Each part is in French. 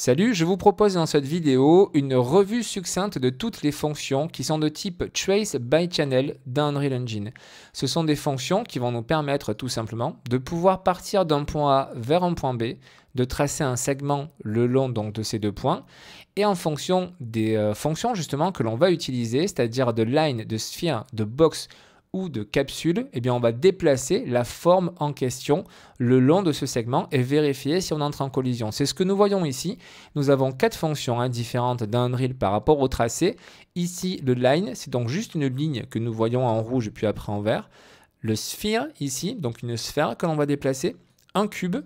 Salut, je vous propose dans cette vidéo une revue succincte de toutes les fonctions qui sont de type Trace by Channel d'Unreal Engine. Ce sont des fonctions qui vont nous permettre tout simplement de pouvoir partir d'un point A vers un point B, de tracer un segment le long donc, de ces deux points, et en fonction des euh, fonctions justement que l'on va utiliser, c'est-à-dire de line, de sphere, de box ou de capsule, eh bien on va déplacer la forme en question le long de ce segment et vérifier si on entre en collision. C'est ce que nous voyons ici. Nous avons quatre fonctions hein, différentes d'un drill par rapport au tracé. Ici, le line, c'est donc juste une ligne que nous voyons en rouge puis après en vert. Le sphere ici, donc une sphère que l'on va déplacer. Un cube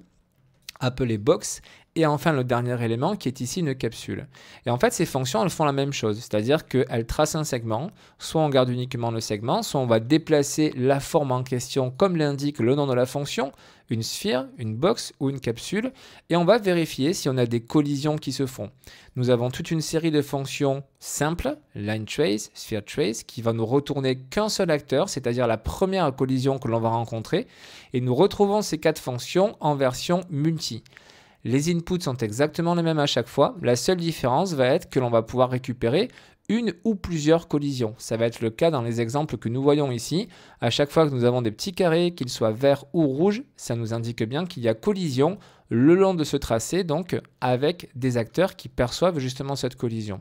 appelé box et enfin, le dernier élément qui est ici une capsule. Et en fait, ces fonctions, elles font la même chose, c'est-à-dire qu'elles tracent un segment, soit on garde uniquement le segment, soit on va déplacer la forme en question comme l'indique le nom de la fonction, une sphère, une box ou une capsule, et on va vérifier si on a des collisions qui se font. Nous avons toute une série de fonctions simples, line trace, sphere trace, qui va nous retourner qu'un seul acteur, c'est-à-dire la première collision que l'on va rencontrer, et nous retrouvons ces quatre fonctions en version multi. Les inputs sont exactement les mêmes à chaque fois. La seule différence va être que l'on va pouvoir récupérer une ou plusieurs collisions. Ça va être le cas dans les exemples que nous voyons ici. À chaque fois que nous avons des petits carrés, qu'ils soient verts ou rouges, ça nous indique bien qu'il y a collision le long de ce tracé, donc avec des acteurs qui perçoivent justement cette collision.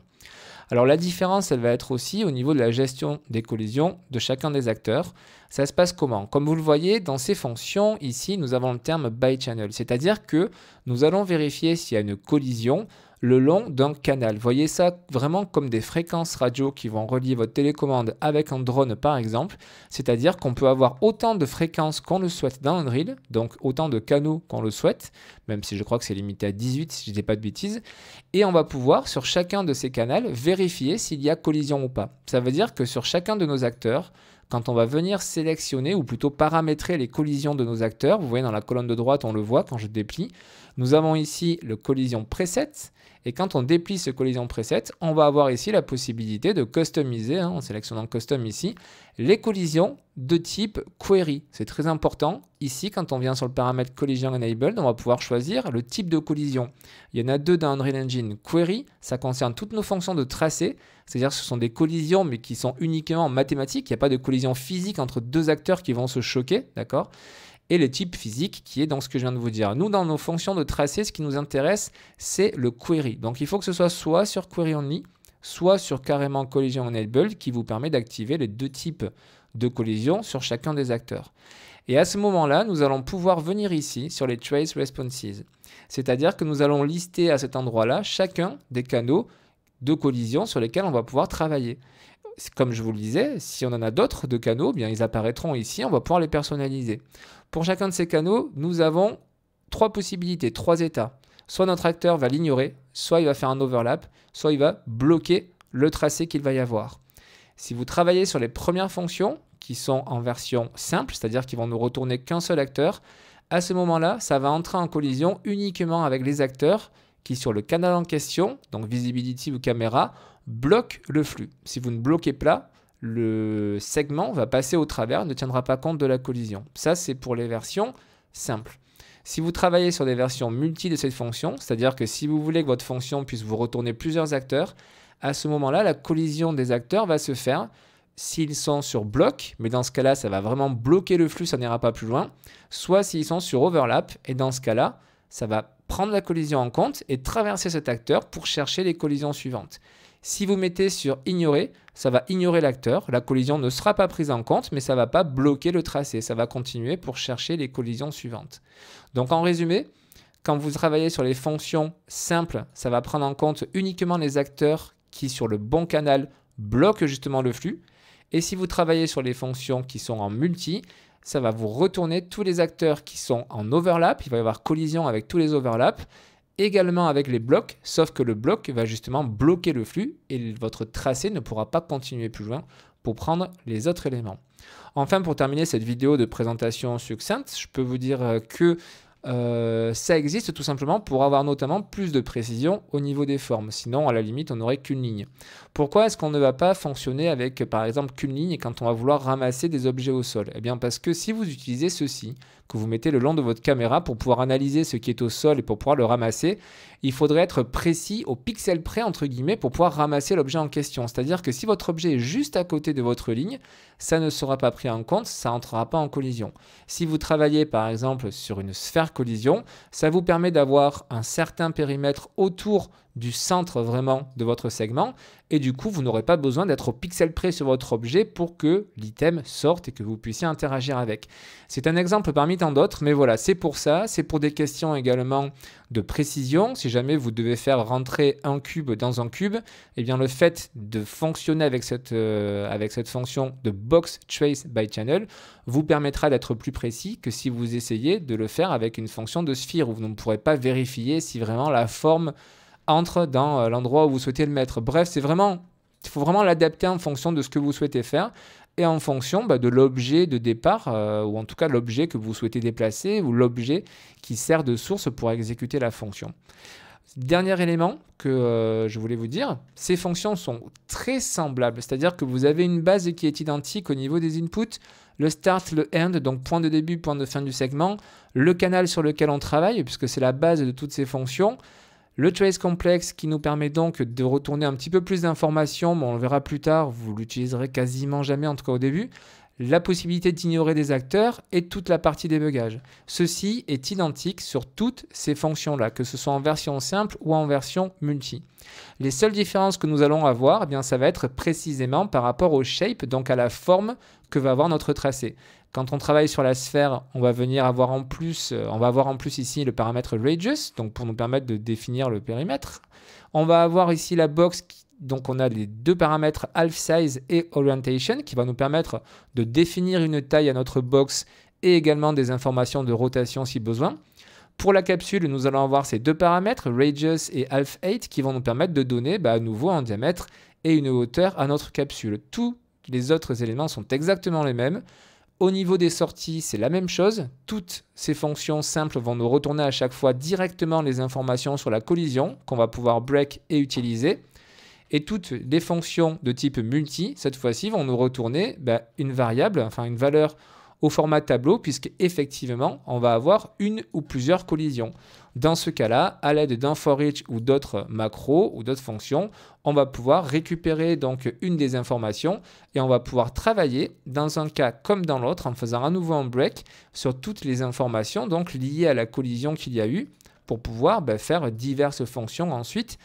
Alors la différence, elle va être aussi au niveau de la gestion des collisions de chacun des acteurs. Ça se passe comment Comme vous le voyez, dans ces fonctions, ici, nous avons le terme by channel, c'est-à-dire que nous allons vérifier s'il y a une collision le long d'un canal. Voyez ça vraiment comme des fréquences radio qui vont relier votre télécommande avec un drone par exemple, c'est-à-dire qu'on peut avoir autant de fréquences qu'on le souhaite dans un drill, donc autant de canaux qu'on le souhaite, même si je crois que c'est limité à 18 si je dis pas de bêtises, et on va pouvoir sur chacun de ces canaux vérifier s'il y a collision ou pas. Ça veut dire que sur chacun de nos acteurs, quand on va venir sélectionner ou plutôt paramétrer les collisions de nos acteurs, vous voyez dans la colonne de droite, on le voit quand je déplie, nous avons ici le collision preset et quand on déplie ce collision preset, on va avoir ici la possibilité de customiser, hein, en sélectionnant custom ici, les collisions de type query. C'est très important. Ici, quand on vient sur le paramètre collision enabled, on va pouvoir choisir le type de collision. Il y en a deux dans Unreal Engine. Query, ça concerne toutes nos fonctions de tracé, c'est-à-dire que ce sont des collisions mais qui sont uniquement mathématiques. Il n'y a pas de collision physique entre deux acteurs qui vont se choquer, d'accord et le type physique qui est dans ce que je viens de vous dire. Nous, dans nos fonctions de tracé, ce qui nous intéresse, c'est le query. Donc il faut que ce soit soit sur query only, soit sur carrément collision Enabled, qui vous permet d'activer les deux types de collision sur chacun des acteurs. Et à ce moment-là, nous allons pouvoir venir ici sur les trace responses. C'est-à-dire que nous allons lister à cet endroit-là chacun des canaux de collision sur lesquels on va pouvoir travailler comme je vous le disais, si on en a d'autres de canaux, eh bien ils apparaîtront ici, on va pouvoir les personnaliser. Pour chacun de ces canaux, nous avons trois possibilités, trois états. Soit notre acteur va l'ignorer, soit il va faire un overlap, soit il va bloquer le tracé qu'il va y avoir. Si vous travaillez sur les premières fonctions, qui sont en version simple, c'est-à-dire qu'ils vont nous retourner qu'un seul acteur, à ce moment-là, ça va entrer en collision uniquement avec les acteurs qui, sur le canal en question, donc visibility ou caméra, bloque le flux. Si vous ne bloquez pas, le segment va passer au travers, ne tiendra pas compte de la collision. Ça, c'est pour les versions simples. Si vous travaillez sur des versions multi de cette fonction, c'est-à-dire que si vous voulez que votre fonction puisse vous retourner plusieurs acteurs, à ce moment-là, la collision des acteurs va se faire s'ils sont sur bloc, mais dans ce cas-là, ça va vraiment bloquer le flux, ça n'ira pas plus loin, soit s'ils sont sur overlap, et dans ce cas-là, ça va prendre la collision en compte et traverser cet acteur pour chercher les collisions suivantes. Si vous mettez sur ignorer, ça va ignorer l'acteur. La collision ne sera pas prise en compte, mais ça ne va pas bloquer le tracé. Ça va continuer pour chercher les collisions suivantes. Donc en résumé, quand vous travaillez sur les fonctions simples, ça va prendre en compte uniquement les acteurs qui, sur le bon canal, bloquent justement le flux. Et si vous travaillez sur les fonctions qui sont en multi, ça va vous retourner tous les acteurs qui sont en overlap. Il va y avoir collision avec tous les overlaps également avec les blocs, sauf que le bloc va justement bloquer le flux et votre tracé ne pourra pas continuer plus loin pour prendre les autres éléments. Enfin, pour terminer cette vidéo de présentation succincte, je peux vous dire euh, que euh, ça existe tout simplement pour avoir notamment plus de précision au niveau des formes. Sinon, à la limite, on n'aurait qu'une ligne. Pourquoi est-ce qu'on ne va pas fonctionner avec, par exemple, qu'une ligne quand on va vouloir ramasser des objets au sol Eh bien, parce que si vous utilisez ceci, que vous mettez le long de votre caméra pour pouvoir analyser ce qui est au sol et pour pouvoir le ramasser, il faudrait être précis au pixel près, entre guillemets, pour pouvoir ramasser l'objet en question. C'est-à-dire que si votre objet est juste à côté de votre ligne, ça ne sera pas pris en compte, ça n'entrera pas en collision. Si vous travaillez par exemple sur une sphère collision, ça vous permet d'avoir un certain périmètre autour du centre vraiment de votre segment et du coup vous n'aurez pas besoin d'être au pixel près sur votre objet pour que l'item sorte et que vous puissiez interagir avec. C'est un exemple parmi tant d'autres mais voilà c'est pour ça, c'est pour des questions également de précision. Si jamais vous devez faire rentrer un cube dans un cube, et eh bien le fait de fonctionner avec cette, euh, avec cette fonction de box trace by channel vous permettra d'être plus précis que si vous essayez de le faire avec une fonction de sphere où vous ne pourrez pas vérifier si vraiment la forme entre dans euh, l'endroit où vous souhaitez le mettre. Bref, c'est il faut vraiment l'adapter en fonction de ce que vous souhaitez faire et en fonction bah, de l'objet de départ, euh, ou en tout cas l'objet que vous souhaitez déplacer, ou l'objet qui sert de source pour exécuter la fonction. Dernier élément que euh, je voulais vous dire, ces fonctions sont très semblables, c'est-à-dire que vous avez une base qui est identique au niveau des inputs, le start, le end, donc point de début, point de fin du segment, le canal sur lequel on travaille, puisque c'est la base de toutes ces fonctions, le trace complexe qui nous permet donc de retourner un petit peu plus d'informations, mais on le verra plus tard, vous l'utiliserez quasiment jamais en tout cas au début, la possibilité d'ignorer des acteurs et toute la partie débugage. Ceci est identique sur toutes ces fonctions-là, que ce soit en version simple ou en version multi. Les seules différences que nous allons avoir, eh bien, ça va être précisément par rapport au shape, donc à la forme que va avoir notre tracé. Quand on travaille sur la sphère, on va venir avoir en plus, euh, on va avoir en plus ici le paramètre radius, donc pour nous permettre de définir le périmètre. On va avoir ici la box qui donc on a les deux paramètres half size et orientation qui va nous permettre de définir une taille à notre box et également des informations de rotation si besoin. Pour la capsule, nous allons avoir ces deux paramètres, radius et half height, qui vont nous permettre de donner bah, à nouveau un diamètre et une hauteur à notre capsule. Tous les autres éléments sont exactement les mêmes. Au niveau des sorties, c'est la même chose. Toutes ces fonctions simples vont nous retourner à chaque fois directement les informations sur la collision qu'on va pouvoir break et utiliser. Et toutes les fonctions de type multi, cette fois-ci, vont nous retourner ben, une variable, enfin une valeur au format tableau, puisque effectivement, on va avoir une ou plusieurs collisions. Dans ce cas-là, à l'aide d'un for ou d'autres macros ou d'autres fonctions, on va pouvoir récupérer donc une des informations et on va pouvoir travailler dans un cas comme dans l'autre en faisant à nouveau un break sur toutes les informations donc liées à la collision qu'il y a eu pour pouvoir ben, faire diverses fonctions ensuite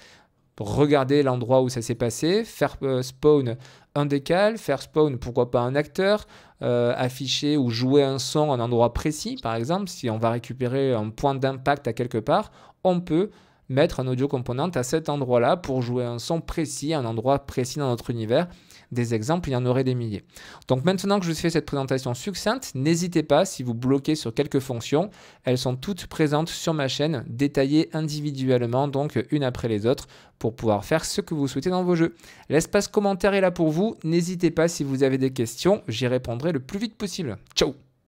regarder l'endroit où ça s'est passé, faire euh, spawn un décal, faire spawn pourquoi pas un acteur, euh, afficher ou jouer un son à un endroit précis, par exemple, si on va récupérer un point d'impact à quelque part, on peut mettre un audio component à cet endroit-là pour jouer un son précis, un endroit précis dans notre univers des exemples, il y en aurait des milliers. Donc maintenant que je vous fais cette présentation succincte, n'hésitez pas, si vous bloquez sur quelques fonctions, elles sont toutes présentes sur ma chaîne, détaillées individuellement, donc une après les autres, pour pouvoir faire ce que vous souhaitez dans vos jeux. L'espace commentaire est là pour vous, n'hésitez pas si vous avez des questions, j'y répondrai le plus vite possible. Ciao